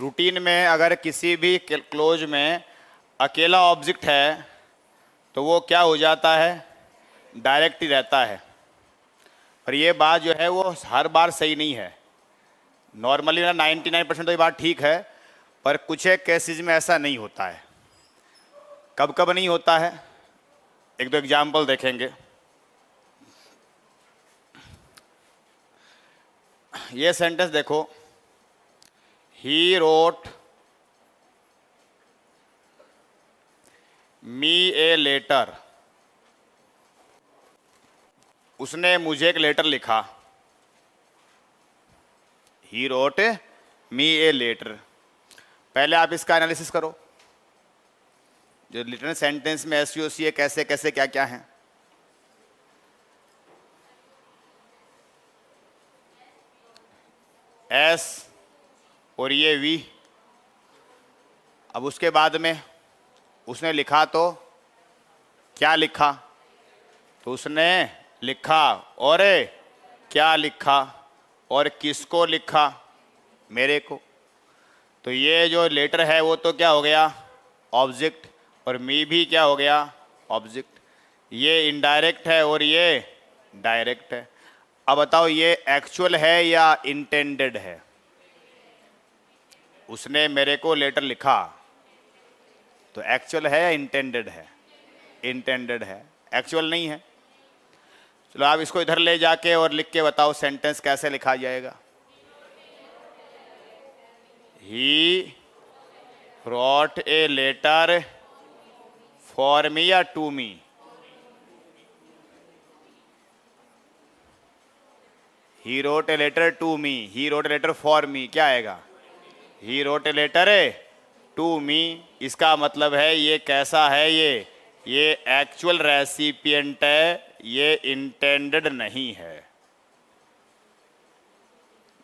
Routine में अगर किसी भी क्लोज में अकेला ऑब्जेक्ट है तो वो क्या हो जाता है डायरेक्ट ही रहता है पर ये बात जो है वो हर बार सही नहीं है नॉर्मली ना नाइन्टी नाइन परसेंट तो ये बात ठीक है पर कुछ एक केसेज में ऐसा नहीं होता है कब कब नहीं होता है एक दो एग्जाम्पल देखेंगे ये सेंटेंस देखो He wrote me a letter. उसने मुझे एक लेटर लिखा he wrote me a letter पहले आप इसका एनालिसिस करो जो लिटरल सेंटेंस में एस यू सी कैसे कैसे क्या क्या है एस और ये वी अब उसके बाद में उसने लिखा तो क्या लिखा तो उसने लिखा और क्या लिखा और किसको लिखा मेरे को तो ये जो लेटर है वो तो क्या हो गया ऑब्जेक्ट और मी भी क्या हो गया ऑब्जेक्ट ये इनडायरेक्ट है और ये डायरेक्ट है अब बताओ ये एक्चुअल है या इंटेंडेड है उसने मेरे को लेटर लिखा तो एक्चुअल है या इंटेंडेड है इंटेंडेड है एक्चुअल नहीं है चलो आप इसको इधर ले जाके और लिख के बताओ सेंटेंस कैसे लिखा जाएगा he wrote a letter for me या to me he wrote a letter to me he wrote a letter for me क्या आएगा ही रोट ए लेटर है टू मी इसका मतलब है ये कैसा है ये ये एक्चुअल रेसिपियंट है ये इंटेंडेड नहीं है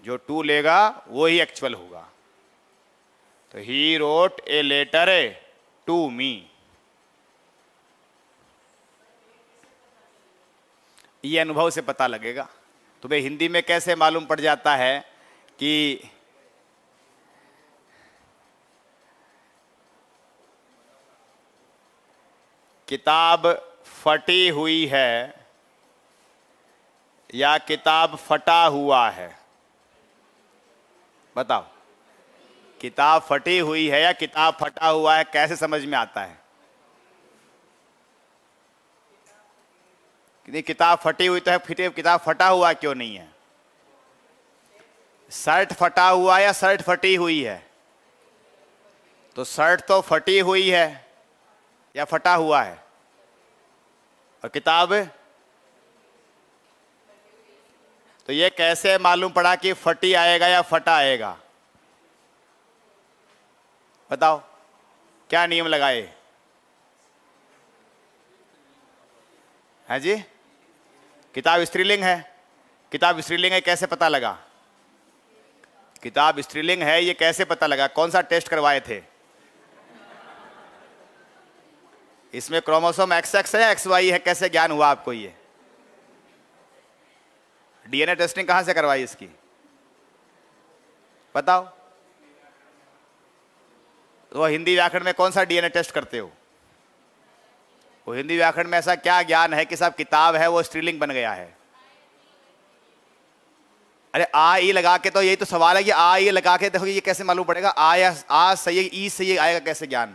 जो टू लेगा वो ही एक्चुअल होगा तो he wrote a letter to me ये अनुभव से पता लगेगा तुम्हें हिंदी में कैसे मालूम पड़ जाता है कि किताब फटी हुई है या किताब फटा हुआ है बताओ किताब फटी हुई है या किताब फटा हुआ है कैसे समझ में आता है नहीं किताब फटी हुई तो है फिर किताब फटा हुआ क्यों नहीं है शर्ट फटा हुआ या शर्ट फटी हुई है तो शर्ट तो फटी हुई है या फटा हुआ है और किताब तो ये कैसे मालूम पड़ा कि फटी आएगा या फटा आएगा बताओ क्या नियम लगाए हैं हाँ जी किताब स्त्रीलिंग है किताब स्त्रीलिंग है कैसे पता लगा किताब स्त्रीलिंग है ये कैसे पता लगा कौन सा टेस्ट करवाए थे इसमें क्रोमोसोम एक्स एक्स है एक्स वाई है कैसे ज्ञान हुआ आपको ये डीएनए टेस्टिंग कहां से करवाई इसकी बताओ वो तो हिंदी व्याकरण में कौन सा डीएनए टेस्ट करते हो वो हिंदी व्याकरण में ऐसा क्या ज्ञान है कि साहब किताब है वो स्त्रीलिंग बन गया है अरे आ ई लगा के तो यही तो सवाल है कि आ ई लगा के देखो ये कैसे मालूम पड़ेगा आ या आ सही ई सही आएगा कैसे ज्ञान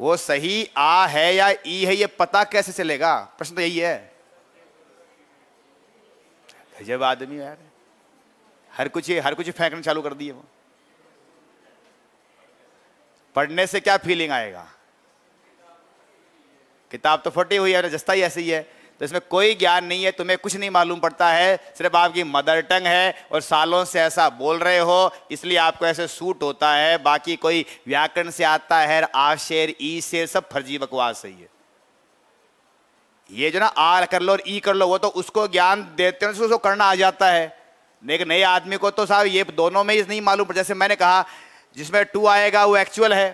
वो सही आ है या ई है ये पता कैसे चलेगा प्रश्न तो यही है जब आदमी यार हर कुछ हर कुछ फेंकना चालू कर दिए वो पढ़ने से क्या फीलिंग आएगा किताब तो फटी हुई है जस्ता ही ऐसे ही है तो इसमें कोई ज्ञान नहीं है तुम्हें कुछ नहीं मालूम पड़ता है सिर्फ आपकी मदर टंग है और सालों से ऐसा बोल रहे हो इसलिए आपको ऐसे सूट होता है बाकी कोई व्याकरण से आता है आ शेर ई शेर सब फर्जी बकवास है ये ये जो ना आर कर लो और ई कर लो वो तो उसको ज्ञान देते हैं उसको करना आ जाता है लेकिन नए आदमी को तो साहब ये दोनों में ही नहीं मालूम पड़ता जैसे मैंने कहा जिसमें टू आएगा वो एक्चुअल है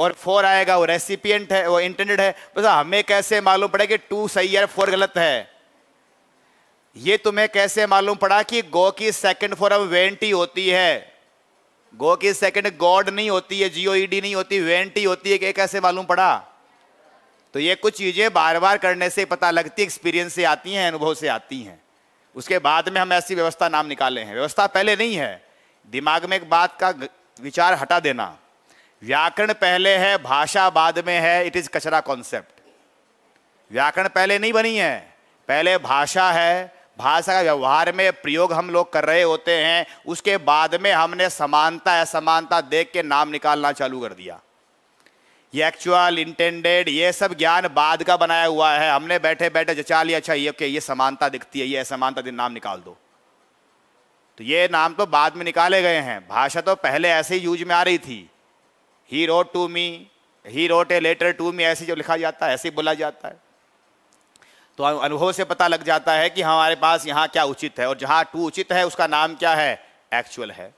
और फोर आएगा वो रेसिपियंट है वो इंटेंडेड है बस हमें कैसे मालूम पड़ा कि टू सही है फोर गलत है ये तुम्हें कैसे मालूम पड़ा कि गो की सेकंड फॉर्म वेंटी होती है गो की सेकंड गॉड नहीं होती है जीओ ईडी e नहीं होती वेंटी होती है कि कैसे मालूम पड़ा तो ये कुछ चीज़ें बार बार करने से पता लगती एक्सपीरियंस से आती हैं अनुभव से आती हैं उसके बाद में हम ऐसी व्यवस्था नाम निकाले हैं व्यवस्था पहले नहीं है दिमाग में एक बात का विचार हटा देना व्याकरण पहले है भाषा बाद में है इट इज कचरा कॉन्सेप्ट व्याकरण पहले नहीं बनी है पहले भाषा है भाषा का व्यवहार में प्रयोग हम लोग कर रहे होते हैं उसके बाद में हमने समानता असमानता देख के नाम निकालना चालू कर दिया ये एक्चुअल इंटेंडेड ये सब ज्ञान बाद का बनाया हुआ है हमने बैठे बैठे जचा लिया अच्छा ये ओके ये समानता दिखती है ये असमानता दिन नाम निकाल दो तो ये नाम तो बाद में निकाले गए हैं भाषा तो पहले ऐसे ही यूज में आ रही थी he wrote to me he wrote a letter to me ऐसे जो लिखा जाता है ऐसे बोला जाता है तो अनुभव से पता लग जाता है कि हमारे पास यहाँ क्या उचित है और जहाँ टू उचित है उसका नाम क्या है एक्चुअल है